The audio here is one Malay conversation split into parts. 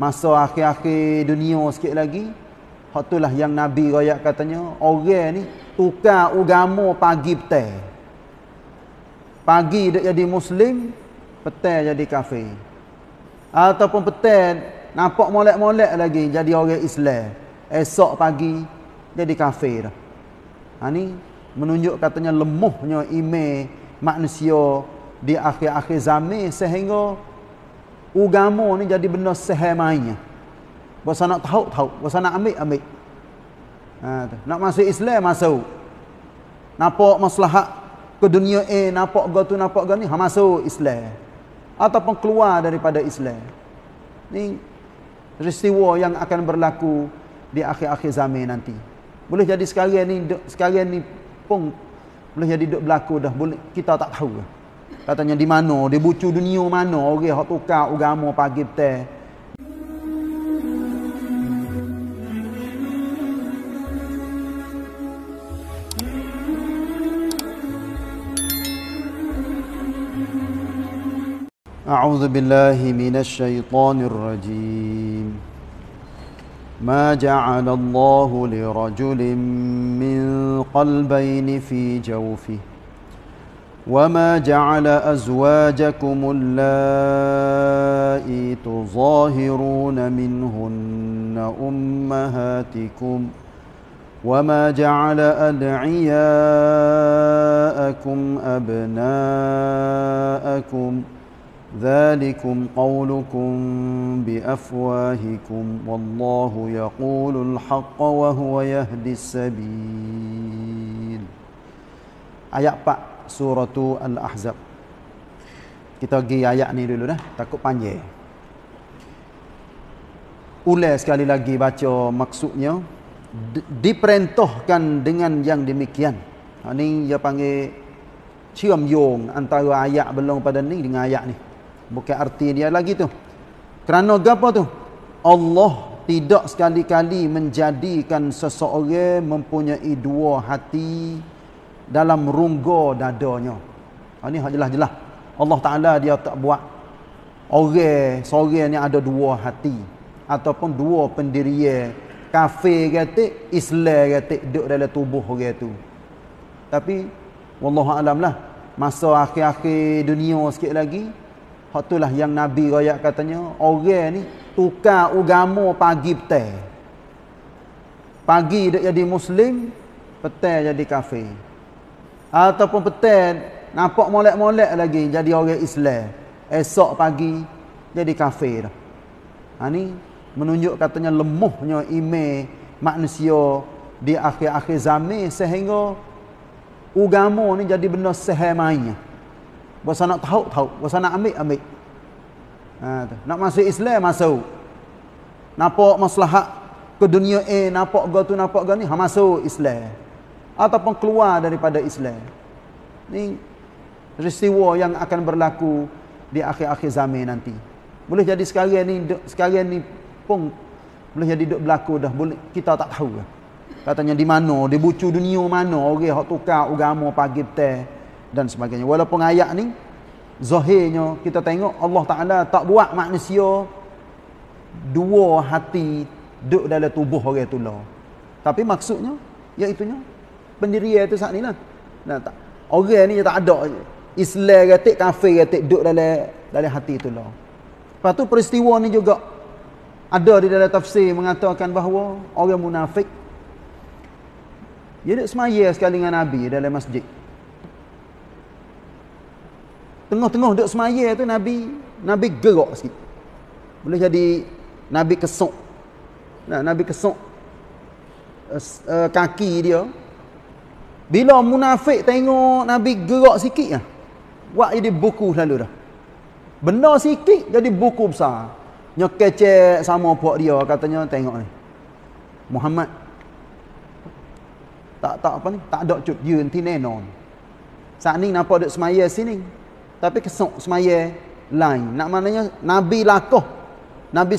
masa akhir-akhir dunia sikit lagi hak itulah yang nabi royak katanya orang ni tukar agama pagi petai pagi dia jadi muslim petai jadi kafir ataupun petai nampak molek-molek lagi jadi orang Islam esok pagi jadi kafir dah ha ni menunjuk katanya lemahnya iman manusia di akhir-akhir zaman sehingga Ugamu ni jadi benda sehemanya. Bosan nak tahu, tahu. bosan nak ambil, ambil. Ha, nak masuk Islam, masuk. Nampak masalah ke dunia eh, nampak ke tu, nampak ke ni, ha, masuk Islam. Ataupun keluar daripada Islam. Ni peristiwa yang akan berlaku di akhir-akhir zaman nanti. Boleh jadi sekarang ni, sekarang ni pun boleh jadi duduk berlaku dah. Boleh, kita tak tahu dah. Katanya di mana? Di bucu dunia mana? Orang okay, yang tukar agama pagi petai. أعوذ بالله من الشيطان الرجيم ما جعل الله لرجل من قلبين في جوفه وما جعل أزواجكم اللائي تظاهرون منهن أمهاتكم وما جعل أدعياءكم أبناءكم ذلكم قولكم بأفواهكم والله يقول الحق وهو يهدي السبيل Ayat آيَةِ 4 surah Al-Ahzab. Kita pergi ayat ni dulu dah. Takut panjang. Ulai sekali lagi baca maksudnya. Diperintahkan dengan yang demikian. Ini ha, dia panggil cium Yong. antara ayat belum pada ni dengan ayat ni. Bukan arti dia lagi tu. Kerana apa tu? Allah tidak sekali-kali menjadikan seseorang mempunyai dua hati dalam rungga dadanya. Ha ni jelas-jelas. Allah Taala dia tak buat orang seorang ni ada dua hati ataupun dua pendirian kafir kata Islam kata duduk dalam tubuh orang tu. Tapi wallahu alam lah masa akhir-akhir dunia sikit lagi hak itulah yang nabi raya katanya orang ni tukar agama pagi petang. Pagi dia jadi muslim, petang jadi kafir ataupun petel nampak molek-molek lagi jadi orang Islam esok pagi jadi kafir ha, ini menunjuk katanya lemuhnya ime manusia di akhir-akhir zaman sehingga agama ni jadi benda sehemainya bahasa nak tahu-tahu bahasa nak ambil-ambil ha, nak masuk Islam masuk nampak masalah ke dunia eh, nampak ke tu nampak ke ni ha, masuk Islam ataupun keluar daripada Islam. Ini peristiwa yang akan berlaku di akhir-akhir zaman nanti. Boleh jadi sekarang ni sekarang ni pun boleh jadi duk berlaku dah. Boleh, kita tak tahu ke. Lah. Katanya di mana, di bucu dunia mana orang okay, hok tukar agama pagi petang dan sebagainya. Walaupun ayat ni zahirnya kita tengok Allah Taala tak buat manusia dua hati duk dalam tubuh orang okay, tu lah. Tapi maksudnya iaitu pendirian tu saat ni lah. Nah, tak. Orang ni tak ada Islam katik, kafir katik, duduk dalam, dalam hati tu lah. Lepas tu peristiwa ni juga ada di dalam tafsir mengatakan bahawa orang munafik dia duduk semaya sekali dengan Nabi dalam masjid. Tengah-tengah duduk semaya tu Nabi Nabi gerak sikit. Boleh jadi Nabi kesok. Nah, Nabi kesok uh, eh, eh, kaki dia bila munafik tengok Nabi gerak sikit lah. Buat jadi buku selalu dah. Benda sikit jadi buku besar. Nyokecek sama puak dia katanya tengok ni. Muhammad. Tak tak apa ni. Tak ada cut dia nanti nenon. Saat ni kenapa ada semaya sini. Tapi kesok semaya lain. Nak maknanya Nabi lakuh. Nabi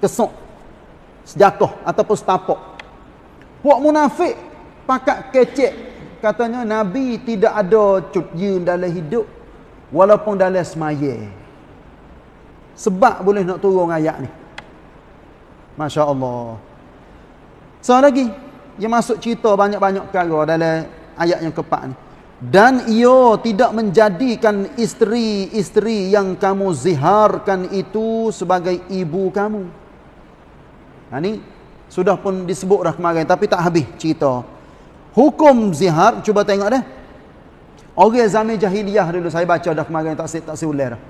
kesok. Sejakuh ataupun setapak. Puak munafik pakat kecek katanya nabi tidak ada cuti dalam hidup walaupun dalam semaya sebab boleh nak turun ayat ni masya-Allah so lagi dia masuk cerita banyak-banyak perkara dalam ayat yang keempat ni dan ia tidak menjadikan isteri-isteri yang kamu ziharkan itu sebagai ibu kamu. Ini ha, sudah pun disebut dah kemarin. Tapi tak habis cerita. Hukum zihar, cuba tengok dia. Orang zaman jahiliyah dulu, saya baca dah kemarin, tak saya boleh dah.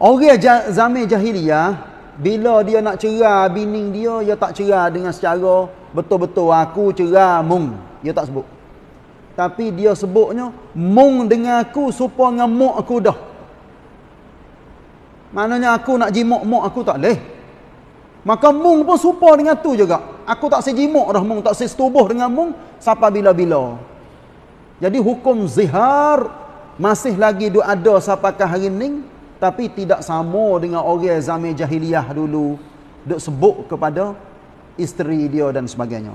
Orang zaman jahiliyah, bila dia nak cerah bini dia, dia tak cerah dengan secara betul-betul aku cerah mung. Dia tak sebut. Tapi dia sebutnya, mung dengan aku supaya dengan mok aku dah. Mananya aku nak jimok mok aku tak boleh. Maka mung pun supaya dengan tu juga aku tak sejimuk dah mung tak setubuh dengan mung siapa bila-bila jadi hukum zihar masih lagi duk ada sampaikah hari ni tapi tidak sama dengan orang zaman jahiliyah dulu duk sebut kepada isteri dia dan sebagainya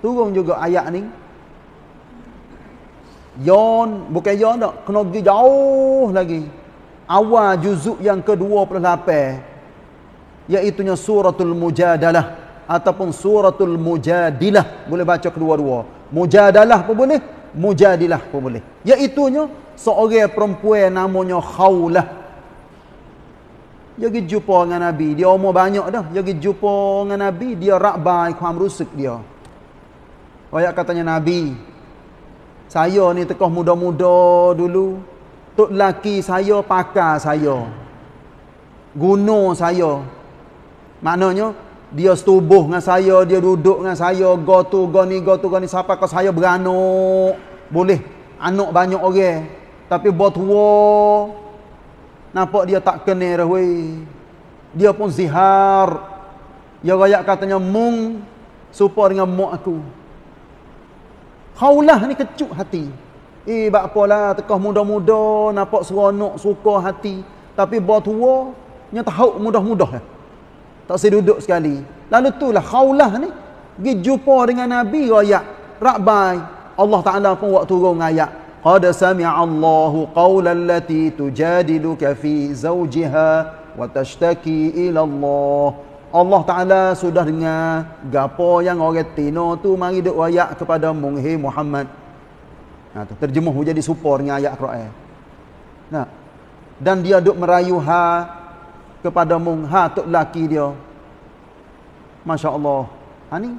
turun juga ayat ni yon bukan yon dak kena pergi jauh lagi awal juzuk yang ke-28 iaitu nya suratul mujadalah ataupun suratul mujadilah boleh baca kedua-dua mujadalah pun boleh mujadilah pun boleh iaitu seorang perempuan namanya Khaulah. dia pergi jumpa dengan Nabi dia umur banyak dah dia pergi jumpa dengan Nabi dia rakbah ikhwan rusuk dia banyak katanya Nabi saya ni tekoh muda-muda dulu tok laki saya pakar saya guna saya maknanya dia setubuh dengan saya, dia duduk dengan saya, go tu, go ni, go tu, go ni, siapa kau saya beranuk. Boleh. Anak banyak orang. Okay. Tapi botua, nampak dia tak kena rahui. Dia pun zihar. Ya rakyat katanya, mung, supaya dengan mak aku. Khaulah ni kecuk hati. Eh, bakpulah, tekah muda-muda, nampak seronok, suka hati. Tapi botua, ni tahu mudah-mudah lah. -mudah. Tak saya duduk sekali. Lalu itulah khaulah ni. Pergi jumpa dengan Nabi ayat. Oh, Rabbai. Allah Ta'ala pun waktu turun ayat. Qad sami'allahu qawlan lati tujadiluka fi zawjiha wa tashtaki ila Allah. Allah Ta'ala sudah dengar gapo yang orang Tino tu mari duk ayat kepada Munghi Muhammad. Nah, ha, tu, terjemuh menjadi supor dengan ayat Quran. Nah, dan dia duk merayu ha kepada mung ha tok laki dia. Masya-Allah. Ha ni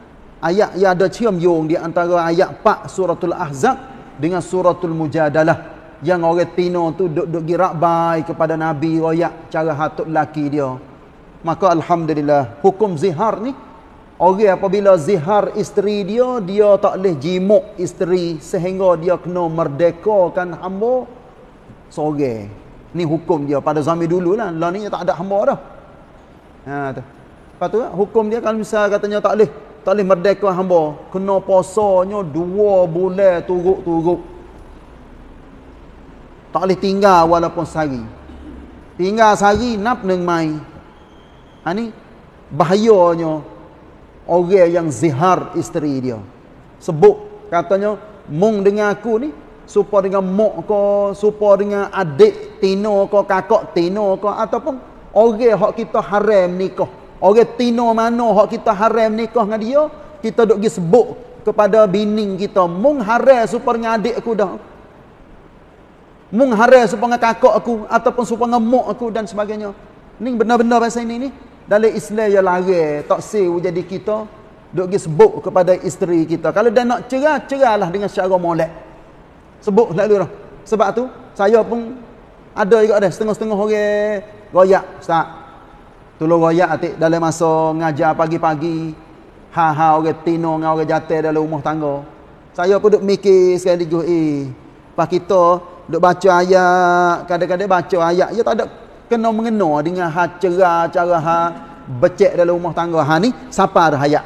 ayat yang ada cium ciumyong di antara ayat Pak suratul ahzab dengan suratul mujadalah yang orang tino tu duk-duk girak bai kepada nabi royak cara hatuk laki dia maka alhamdulillah hukum zihar ni orang apabila zihar isteri dia dia tak boleh jimuk isteri sehingga dia kena merdekakan hamba seorang Ni hukum dia pada zaman dulu lah, lah ni tak ada hamba dah. Ha tu. Lepas tu hukum dia kalau misal katanya tak leh, tak leh merdeka hamba, kena puasanya dua bulan turut-turut. Tak leh tinggal walaupun sehari. Tinggal sehari nap neng mai. Ha ni bahayanya orang yang zihar isteri dia. Sebut katanya mung dengan aku ni Supa dengan mak ko, supa dengan adik tino ko, kakak tino ko ataupun orang hak kita haram nikah. Orang tino mana hak kita haram nikah dengan dia, kita duk gi sebut kepada bining kita, mung haram supa dengan adik aku dah. Mung haram supa dengan kakak aku ataupun supa dengan mak aku dan sebagainya. Ini benar-benar bahasa ini ni. Dalam Islam yang lari, tak sewa jadi kita, duk gi sebut kepada isteri kita. Kalau dia nak cerah, cerahlah dengan syarah molek sebut selalu dah. Sebab tu saya pun ada juga ada. setengah-setengah orang royak ustaz. Tolong royak atik dalam masa ngajar pagi-pagi. Ha ha orang tino dengan orang jantan dalam rumah tangga. Saya pun duk mikir sekali juga eh pas kita duk baca ayat, kadang-kadang baca ayat ya tak ada kena mengena dengan ha cerah cara ha becek dalam rumah tangga. Ha ni siapa dah ayat?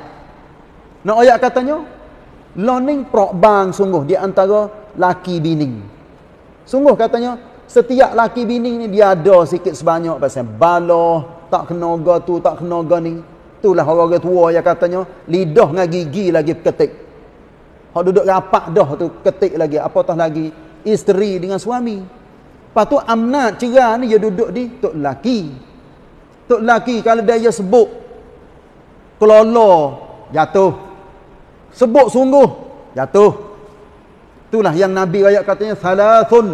Nak ayat katanya learning prok bang sungguh di antara laki bini. Sungguh katanya, setiap laki bini ni dia ada sikit sebanyak pasal baloh, tak kenoga tu, tak kenoga ni. Itulah orang-orang tua yang katanya, lidah dengan gigi lagi ketik. Hak duduk rapat dah tu ketik lagi, apa apatah lagi isteri dengan suami. Lepas tu amnat cerai ni dia duduk di tu laki. tu laki kalau dia sebut kelola jatuh. Sebut sungguh jatuh. Itulah yang Nabi ayat katanya salatun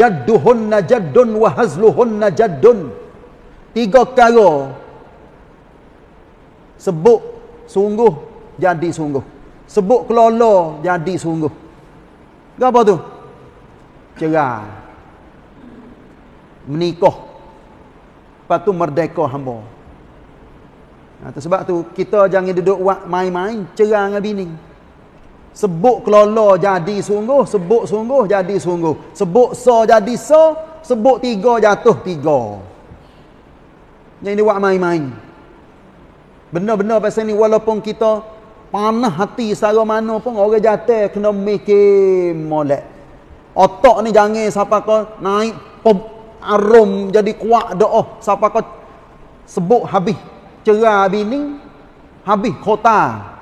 jadduhunna jaddun wa hazluhunna jaddun. Tiga perkara sebut sungguh jadi sungguh. Sebut kelola jadi sungguh. Apa tu? Cerai. Menikah. Lepas tu merdeka hamba. Nah, ha, sebab tu kita jangan duduk main-main cerai dengan bini. Sebut kelola jadi sungguh, sebut sungguh jadi sungguh. Sebut so jadi so, sebut tiga jatuh tiga. Yang ini buat main-main. Benar-benar pasal ni walaupun kita panah hati secara mana pun orang jatuh kena mikir molek. Otak ni jangan siapa kau naik pop arum jadi kuat doa oh, siapa kau sebut habis cerah bini habis kota.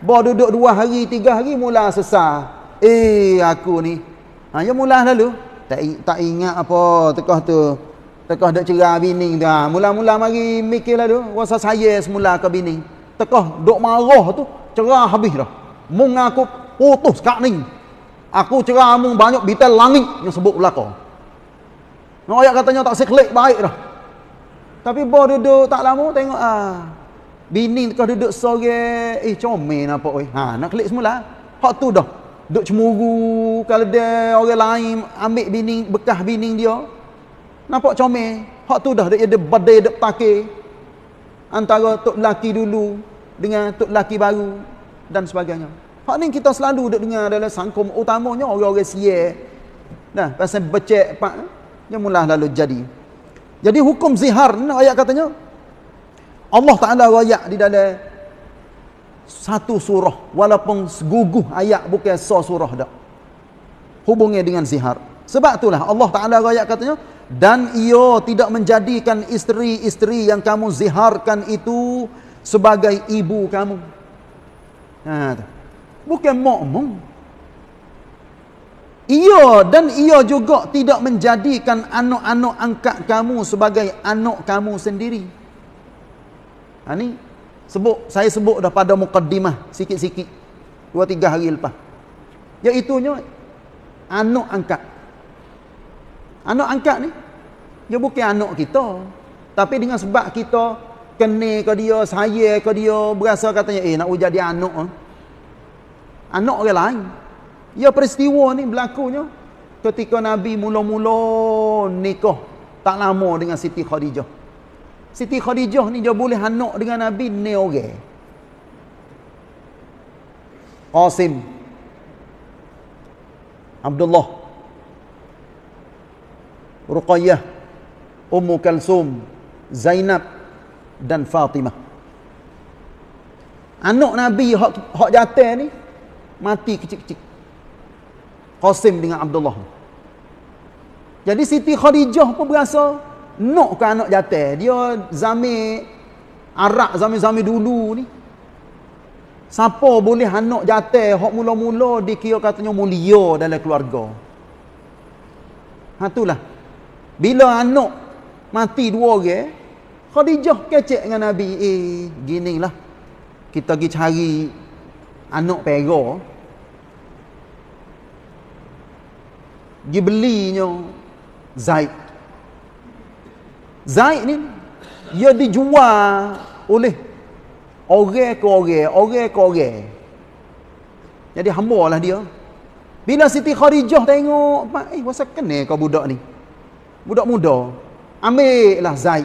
Bawa duduk dua hari, tiga hari, mula sesah. Eh, aku ni. Ha, ya mula lalu. Tak, tak ingat apa tekah tu. Tekah duk cerah bining tu. Ha, mula-mula ha, mari mikir lalu. Rasa saya semula ke bining. Tekah duk marah tu, cerah habis dah. Mung aku putus kat ni. Aku cerah mung banyak bitel langit yang sebut belakang. Nak ayat katanya tak seklik baik dah. Tapi bawa duduk tak lama, tengok ah. Ha. Bini kau duduk sore, eh comel nampak oi. Ha, nak klik semula. Hak tu dah. Duduk cemuru kalau dia orang lain ambil bini bekas bini dia. Nampak comel. Hak tu dah dia ada badai dak pakai. Antara tok laki dulu dengan tok laki baru dan sebagainya. Hak ni kita selalu duk dengar dalam sangkum utamanya orang-orang sia. Nah, pasal becek pak dia mulah lalu jadi. Jadi hukum zihar ni ayat katanya Allah Ta'ala wayak di dalam satu surah walaupun seguguh ayat bukan so surah dah hubungnya dengan zihar sebab itulah Allah Ta'ala rayak katanya dan ia tidak menjadikan isteri-isteri yang kamu ziharkan itu sebagai ibu kamu nah, ha, bukan mu'mum ia dan ia juga tidak menjadikan anak-anak angkat kamu sebagai anak kamu sendiri. Ha, ni sebut saya sebut dah pada mukaddimah sikit-sikit. Dua tiga hari lepas. Iaitunya anak angkat. Anak angkat ni dia bukan anak kita. Tapi dengan sebab kita kene ke dia, saya ke dia, berasa katanya eh nak jadi anak. Eh. Anak orang lain. Ya peristiwa ni berlakunya ketika Nabi mula-mula nikah tak lama dengan Siti Khadijah. Siti Khadijah ni dia boleh anak dengan Nabi ni orang. Okay. Qasim. Abdullah. Ruqayyah. Ummu Kalsum. Zainab. Dan Fatimah. Anak Nabi hak, hak jatah ni. Mati kecil-kecil. Qasim dengan Abdullah. Jadi Siti Khadijah pun Berasa nak ke anak jatah dia zamir arak zamir-zamir dulu ni siapa boleh anak jatah hok mula-mula dikira katanya mulia dalam keluarga hatulah bila anak mati dua orang khadijah kecek dengan nabi eh lah kita pergi cari anak pera dibelinya Zaid Zaid ni dia dijual oleh orang ke orang, orang ke orang. Jadi hamba lah dia. Bila Siti Khadijah tengok, eh pasal kena kau budak ni? Budak muda. Ambil lah Zaid.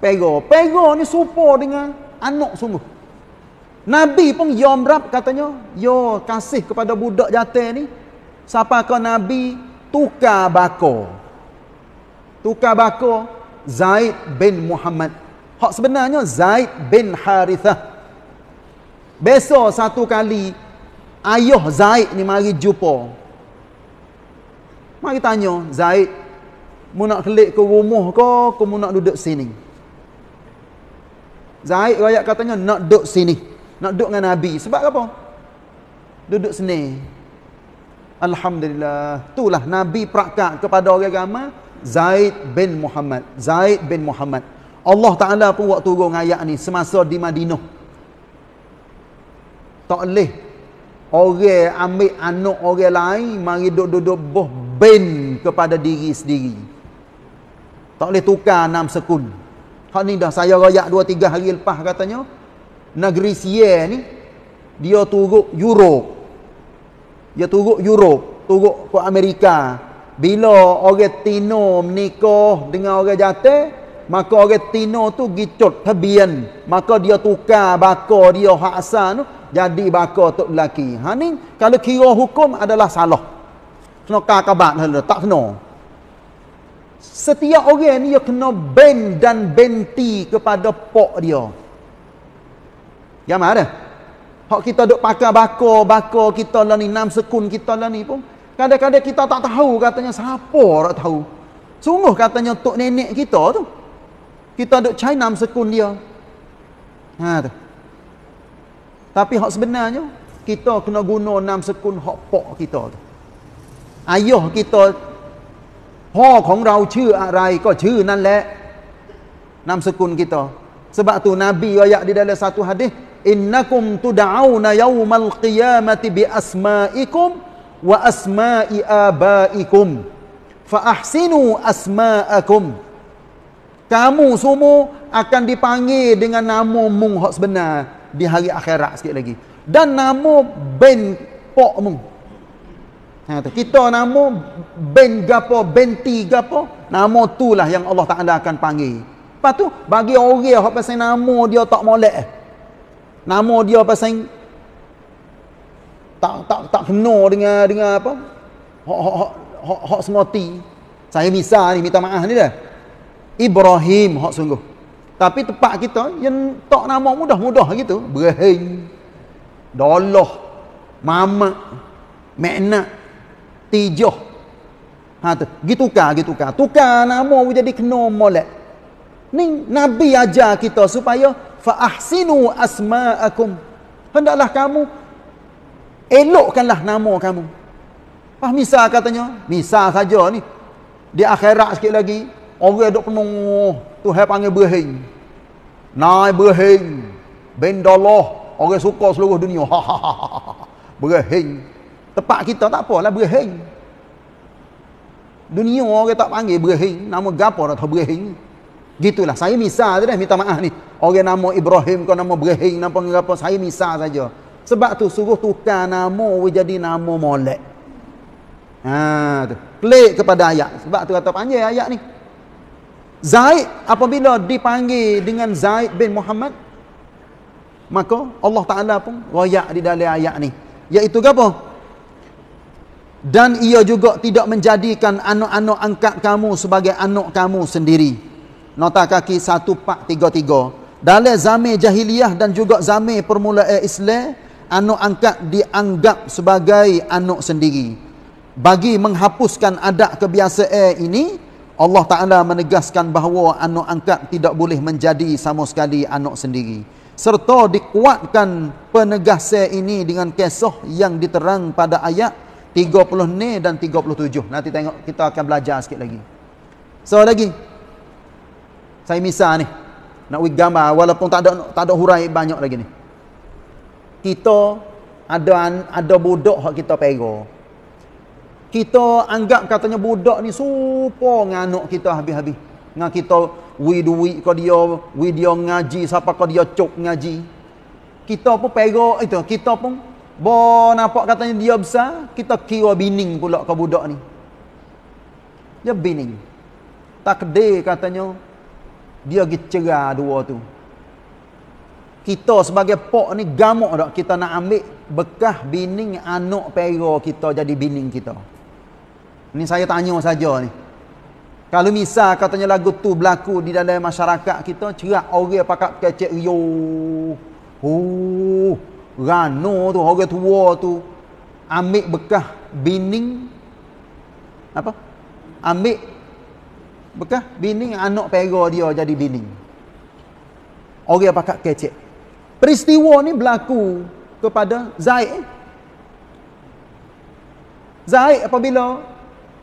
Pego, pego ni serupa dengan anak semua. Nabi pun yom ya rap katanya, yo ya, kasih kepada budak jatah ni, siapa kau Nabi tukar bakor tukar bakar Zaid bin Muhammad. Hak sebenarnya Zaid bin Harithah. Beso satu kali ayah Zaid ni mari jumpa. Mari tanya Zaid, mu nak kelik ke rumah ke, ke mu nak duduk sini? Zaid rakyat katanya nak duduk sini. Nak duduk dengan Nabi. Sebab apa? Duduk sini. Alhamdulillah. Itulah Nabi prakat kepada orang ramai Zaid bin Muhammad. Zaid bin Muhammad. Allah Ta'ala pun waktu turun ayat ni semasa di Madinah. Tak boleh. Orang ambil anak orang lain, mari duduk-duduk boh bin kepada diri sendiri. Tak boleh tukar enam sekun. Hak ni dah saya rakyat dua tiga hari lepas katanya. Negeri Sier ni, dia turut Europe. Dia turut Europe. Turut ke Amerika bila orang tino menikah dengan orang jatuh, maka orang tino tu gicot tabian. Maka dia tukar bakar dia hak asal tu, jadi bakar untuk lelaki. Ha ni, kalau kira hukum adalah salah. Kena kakabat, lah tak kena. Setiap orang ni, dia kena ben dan benti kepada pok dia. Yang mana? Hak kita duk pakai bakar, bakar kita lah ni, enam sekun kita lah ni pun. Kadang-kadang kita tak tahu katanya siapa orang tahu. Sungguh katanya tok nenek kita tu. Kita duk China sekun dia. Ha tu. Tapi hak sebenarnya kita kena guna enam sekun hak pok kita tu. Ayah kita ha, Hak ของ rau ชื่ออะไรก็ชื่อนั่นแหละนามสกุล kita sebab tu nabi ayat di dalam satu hadis innakum tud'auna yaumal qiyamati bi asma'ikum wa asma'i abaikum fa ahsinu asma'akum kamu semua akan dipanggil dengan nama mung hak sebenar di hari akhirat sikit lagi dan nama ben pok mung ha, kita nama ben gapo ben benti gapo nama itulah yang Allah Taala akan panggil lepas tu bagi orang hak pasal nama dia tak molek nama dia pasal tak tak tak kena dengan dengan apa? Hak hak hak hak semati. Saya bisa ni minta maaf ni dah. Ibrahim hak sungguh. Tapi tempat kita yang tak nama mudah-mudah gitu, Ibrahim. Dolah. Mama. Makna. Tijah. Ha tu, gitu ka gitu ka. Tukar nama jadi kena molek. Ni nabi ajar kita supaya fa ahsinu asma'akum. Hendaklah kamu elokkanlah nama kamu. Ah misal katanya, misal saja ni. Di akhirat sikit lagi, orang duk penuh, Tuhan panggil berhing. Nai berhing. Bendalah orang suka seluruh dunia. Ha, ha, ha, berhing. Tempat kita tak apalah berhing. Dunia orang tak panggil berhing, nama gapo dah berhing. Gitulah saya misal saja dah minta maaf ni. Orang nama Ibrahim kau nama berhing nama apa saya misal saja. Sebab tu suruh tukar nama we jadi nama molek. Ha tu. Klik kepada ayat. Sebab tu kata panjang ayat ni. Zaid apabila dipanggil dengan Zaid bin Muhammad maka Allah Taala pun royak di dalam ayat ni. Yaitu apa? Dan ia juga tidak menjadikan anak-anak angkat kamu sebagai anak kamu sendiri. Nota kaki 1433. Dalam zaman jahiliyah dan juga zaman permulaan Islam anak angkat dianggap sebagai anak sendiri. Bagi menghapuskan adat kebiasaan ini, Allah Ta'ala menegaskan bahawa anak angkat tidak boleh menjadi sama sekali anak sendiri. Serta dikuatkan penegasan ini dengan kisah yang diterang pada ayat 36 dan 37. Nanti tengok kita akan belajar sikit lagi. So lagi. Saya misal ni. Nak pergi gambar walaupun tak ada, tak ada hurai banyak lagi ni kita ada ada budak hak kita pergi. Kita anggap katanya budak ni supo dengan anak kita habis-habis. Dengan -habis. kita widui kau dia, widio ngaji siapa kau dia cuk ngaji. Kita pun pergi itu, kita pun bo nampak katanya dia besar, kita kira bining pula ke budak ni. Dia bining. Takde katanya dia gicera dua tu kita sebagai pok ni gamuk tak kita nak ambil bekah bining anak pera kita jadi bining kita. Ini saya tanya saja ni. Kalau misal katanya lagu tu berlaku di dalam masyarakat kita, cerak orang pakat kecek yo. Oh, rano tu, orang tua tu. Ambil bekah bining. Apa? Ambil bekah bining anak pera dia jadi bining. Orang pakat kecek peristiwa ni berlaku kepada Zaid Zaid apabila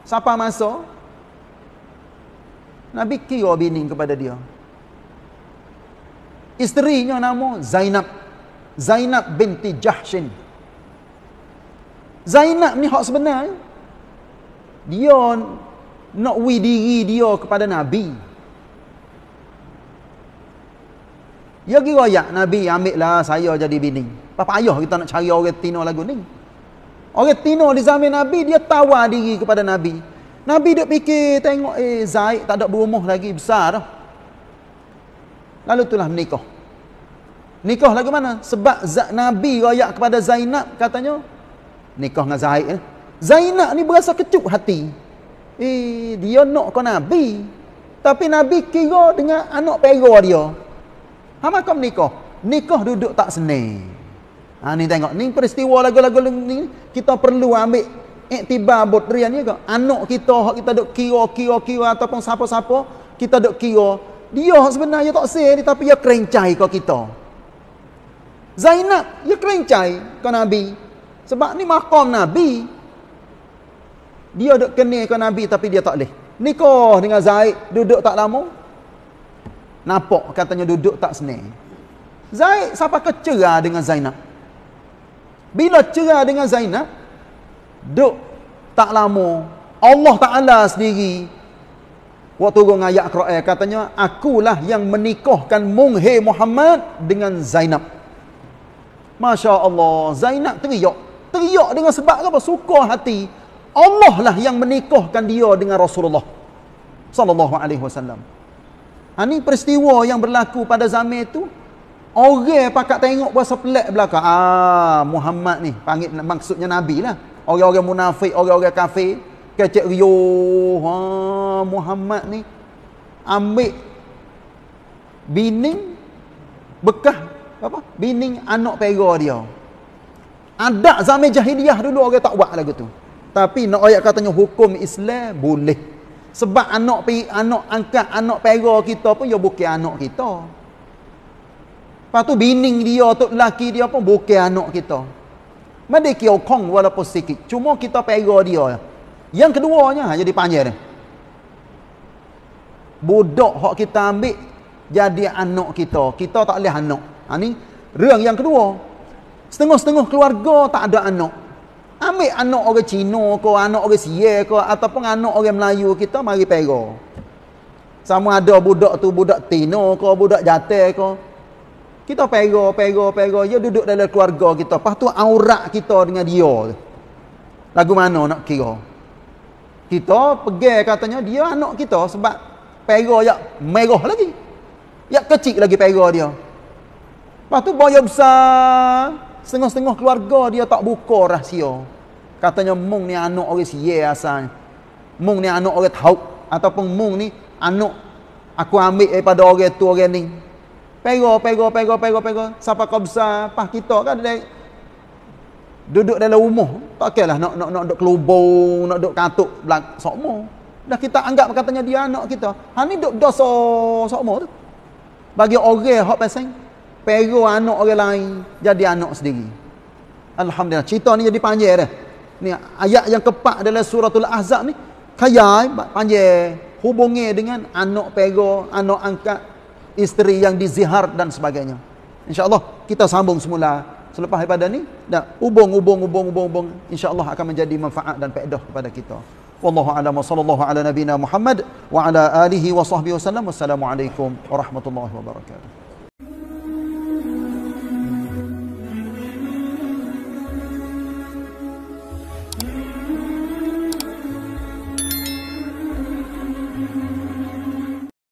siapa masa Nabi kira bini kepada dia isterinya nama Zainab Zainab binti Jahshin Zainab ni hak sebenar dia nak wi diri dia kepada Nabi Nabi Ya kira ya Nabi ambil lah saya jadi bini. Papa ayah kita nak cari orang Tino lagu ni? Orang Tino di zaman Nabi dia tawar diri kepada Nabi. Nabi duk fikir tengok eh Zaid tak ada berumah lagi besar dah. Lalu itulah menikah. Nikah lagu mana? Sebab Nabi raya kepada Zainab katanya nikah dengan Zaid. Eh. Zainab ni berasa kecuk hati. Eh dia nak kau Nabi. Tapi Nabi kira dengan anak pera dia. Ha mak kau nikah. duduk tak senang. Ha ni tengok ni peristiwa lagu-lagu ni kita perlu ambil iktibar botrian ni ke. Anak kita hak kita duk kira-kira-kira ataupun siapa-siapa kita dok kira dia sebenarnya tak sahih tapi dia kerencai kau kita. Zainab dia kerencai kau Nabi. Sebab ni mahkam Nabi. Dia dok kenal kau Nabi tapi dia tak leh. Nikah dengan Zaid duduk tak lama, Nampak katanya duduk tak senang. Zaid siapa kecera dengan Zainab? Bila cera dengan Zainab, duk tak lama. Allah Ta'ala sendiri, waktu orang ayat Quran katanya, akulah yang menikahkan Munghe Muhammad dengan Zainab. Masya Allah, Zainab teriak. Teriak dengan sebab apa? Suka hati. Allah lah yang menikahkan dia dengan Rasulullah. Sallallahu alaihi wasallam. Ini ha, peristiwa yang berlaku pada zaman itu. Orang pakat tengok bahasa pelik belakang. Ah, Muhammad ni. Panggil, maksudnya Nabi lah. Orang-orang munafik, orang-orang kafir. Kecik Rio. Ha, Muhammad ni. Ambil bining bekah apa bining anak pera dia ada zaman jahiliah dulu orang tak buat lagu tu tapi nak ayat katanya hukum Islam boleh sebab anak pi anak angkat anak pera kita pun dia ya bukan anak kita. Patu bining dia tok laki dia pun bukan anak kita. Mende kio kong walaupun sikit. Cuma kita pera dia. Yang keduanya ha, jadi panjer. Budak hak kita ambil jadi anak kita. Kita tak boleh anak. Ha, ni, yang kedua. Setengah-setengah keluarga tak ada anak. Ambil anak orang Cina ke, anak orang Sia ke, ataupun anak orang Melayu kita, mari pera. Sama ada budak tu, budak Tino ke, budak Jatah ke. Kita pera, pera, pera. Dia duduk dalam keluarga kita. Lepas tu aurat kita dengan dia. Lagu mana nak kira? Kita pergi katanya, dia anak kita sebab pera yang merah lagi. Yang kecil lagi pera dia. Lepas tu bayar besar setengah-setengah keluarga dia tak buka rahsia. Katanya mung ni anak orang si asalnya. Mung ni anak orang tahu. Ataupun mung ni anak aku ambil daripada orang tu orang ni. Pego, pego, pego, pego, pego. Siapa kau besar? Pah kita kan dia duduk dalam rumah. Tak kira lah nak, nak, nak duduk kelubung, nak duduk katuk. Belak, sokmo. Dah kita anggap katanya dia anak kita. Ha ni duduk dosa sokmo tu. Bagi orang yang pasang. Peru anak orang lain jadi anak sendiri. Alhamdulillah. Cerita ni jadi panjang dah. Ni ayat yang kepak dalam suratul Ahzab ni kaya panjang hubungnya dengan anak Peru, anak angkat, isteri yang dizihar dan sebagainya. Insya Allah kita sambung semula selepas daripada ni dah hubung hubung hubung hubung, hubung. Allah akan menjadi manfaat dan faedah kepada kita wallahu a'lam sallallahu ala nabina muhammad wa ala alihi wa sahbihi wasallam Wassalamualaikum warahmatullahi wabarakatuh